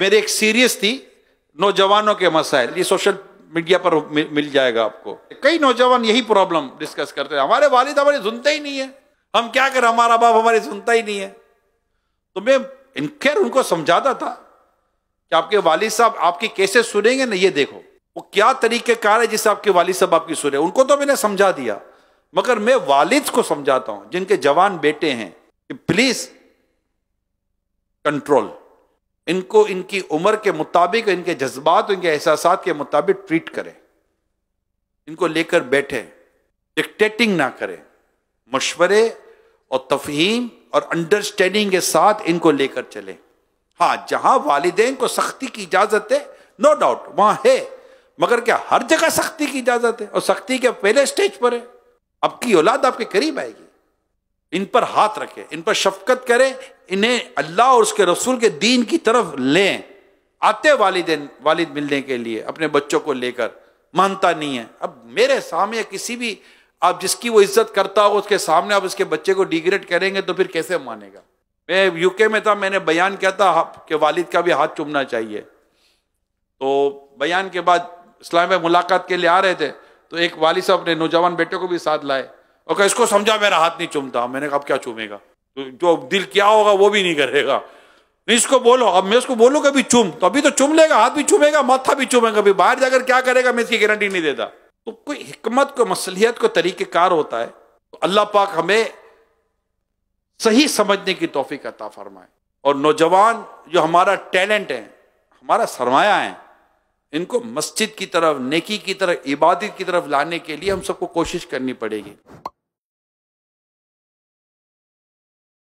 मेरी एक सीरीज थी नौजवानों के मसाइल ये सोशल मीडिया पर मिल जाएगा आपको कई नौजवान यही प्रॉब्लम डिस्कस करते हैं हमारे वालिद हमारी सुनते ही नहीं है हम क्या करें हमारा बाप हमारी सुनता ही नहीं है तो मैं इन खैर उनको समझाता था कि आपके वालिद साहब आपकी कैसे सुनेंगे ना ये देखो वो क्या तरीकेकार है जिससे आपके वालिद साहब आपकी सुने उनको तो मैंने समझा दिया मगर मैं वालिद को समझाता हूं जिनके जवान बेटे हैं कि प्लीज कंट्रोल इनको इनकी उम्र के मुताबिक इनके जज्बात इनके एहसास के मुताबिक ट्रीट करें इनको लेकर बैठे डिक्टेटिंग ना करें मशवरे और तफहीम और अंडरस्टैंडिंग के साथ इनको लेकर चले हाँ जहां वालदे को सख्ती की इजाज़त है नो डाउट वहां है मगर क्या हर जगह सख्ती की इजाज़त है और सख्ती के पहले स्टेज पर है अब की औलाद आपके करीब आएगी इन पर हाथ रखे इन पर शफकत करें इन्हें अल्लाह और उसके रसूल के दीन की तरफ लें आते वालिद वालिद मिलने के लिए अपने बच्चों को लेकर मानता नहीं है अब मेरे सामने किसी भी आप जिसकी वो इज्जत करता हो उसके सामने आप उसके बच्चे को डिग्रेड करेंगे तो फिर कैसे मानेगा मैं यूके में था मैंने बयान किया था हाँ, कि वालिद का भी हाथ चुमना चाहिए तो बयान के बाद इस्लाम में मुलाकात के लिए आ रहे थे तो एक वालिद साहब अपने नौजवान बेटे को भी साथ लाए और कहा इसको समझा मेरा हाथ नहीं चूमता मैंने कहा अब क्या चूमेगा तो जो दिल क्या होगा वो भी नहीं करेगा नहीं इसको बोलो अब मैं उसको बोलूंगा भी चूम तो अभी तो चूम लेगा हाथ भी चूमेगा माथा भी चूमेगा अभी बाहर जाकर क्या करेगा मैं इसकी गारंटी नहीं देता तो कोई हिकमत को मसलियत को तरीक़ेकार होता है तो अल्लाह पाक हमें सही समझने की तोहफी अता फरमाए और नौजवान जो हमारा टैलेंट है हमारा सरमाया है इनको मस्जिद की तरफ नेकी की तरफ इबादत की तरफ लाने के लिए हम सबको कोशिश करनी पड़ेगी